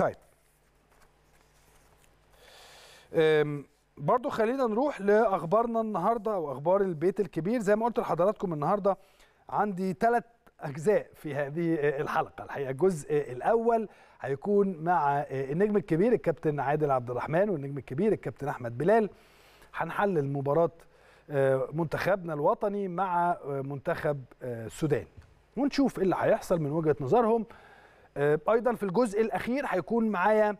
طيب برضو خلينا نروح لاخبارنا النهارده واخبار البيت الكبير زي ما قلت لحضراتكم النهارده عندي ثلاث اجزاء في هذه آه، الحلقه الحقيقه الجزء آه، الاول هيكون مع آه، النجم الكبير الكابتن عادل عبد الرحمن والنجم الكبير الكابتن احمد بلال هنحلل مباراه منتخبنا الوطني مع منتخب السودان ونشوف ايه اللي هيحصل من وجهه نظرهم آه، ايضا في الجزء الاخير هيكون معايا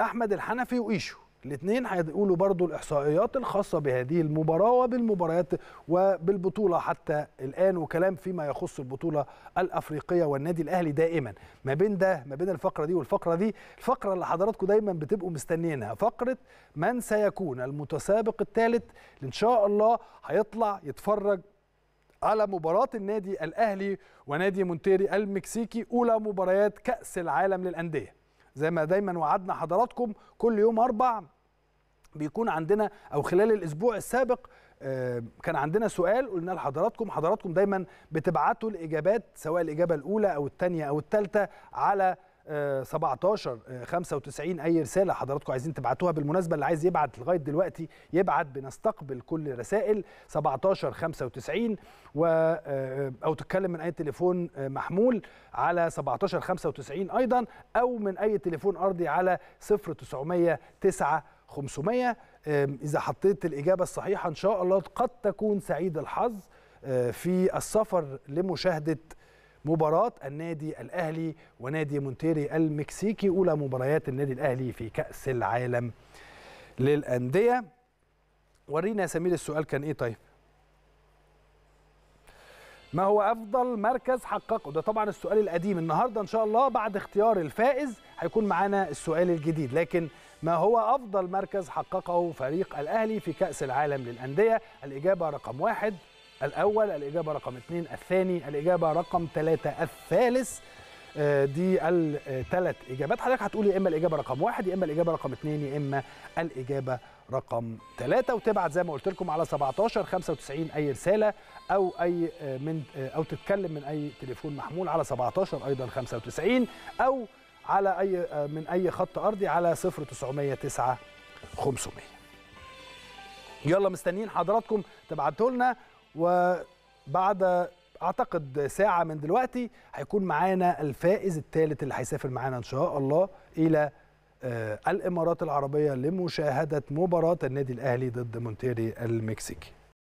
احمد الحنفي وايشو الاثنين هيقولوا برضو الاحصائيات الخاصه بهذه المباراه وبالمباريات وبالبطوله حتى الان وكلام فيما يخص البطوله الافريقيه والنادي الاهلي دائما ما بين ده ما بين الفقره دي والفقره دي الفقره اللي حضراتكم دايما بتبقوا مستنيينها فقره من سيكون المتسابق الثالث ان شاء الله هيطلع يتفرج على مباراة النادي الأهلي ونادي مونتيري المكسيكي أولى مباريات كأس العالم للأندية زي ما دايما وعدنا حضراتكم كل يوم أربع بيكون عندنا أو خلال الأسبوع السابق آه، كان عندنا سؤال قلنا لحضراتكم حضراتكم دايما بتبعتوا الإجابات سواء الإجابة الأولى أو الثانية أو الثالثة على 17 آه، 95 آه، اي رساله حضراتكم عايزين تبعتوها بالمناسبه اللي عايز يبعت لغايه دلوقتي يبعت بنستقبل كل رسائل 17 95 و آه، او تتكلم من اي تليفون محمول على 17 95 ايضا او من اي تليفون ارضي على 0900 9 500 اذا حطيت الاجابه الصحيحه ان شاء الله قد تكون سعيد الحظ في السفر لمشاهده مباراة النادي الأهلي ونادي مونتيري المكسيكي أولى مباريات النادي الأهلي في كأس العالم للأندية ورينا يا سمير السؤال كان إيه طيب ما هو أفضل مركز حققه ده طبعا السؤال القديم النهاردة إن شاء الله بعد اختيار الفائز هيكون معانا السؤال الجديد لكن ما هو أفضل مركز حققه فريق الأهلي في كأس العالم للأندية الإجابة رقم واحد الأول الإجابة رقم اثنين الثاني الإجابة رقم ثلاثة الثالث آه، دي الثلاث إجابات حضرتك هتقول يا إما الإجابة رقم واحد يا إما الإجابة رقم اثنين يا إما الإجابة رقم ثلاثة وتبعت زي ما قلت لكم على 17 95 أي رسالة أو أي آه، من آه، أو تتكلم من أي تليفون محمول على 17 أيضا 95 أو على أي من أي خط أرضي على 0909 500 يلا مستنيين حضراتكم تبعتوا لنا وبعد اعتقد ساعه من دلوقتي هيكون معانا الفائز الثالث اللي هيسافر معانا ان شاء الله الى آه، الامارات العربيه لمشاهده مباراه النادي الاهلي ضد مونتيري المكسيكي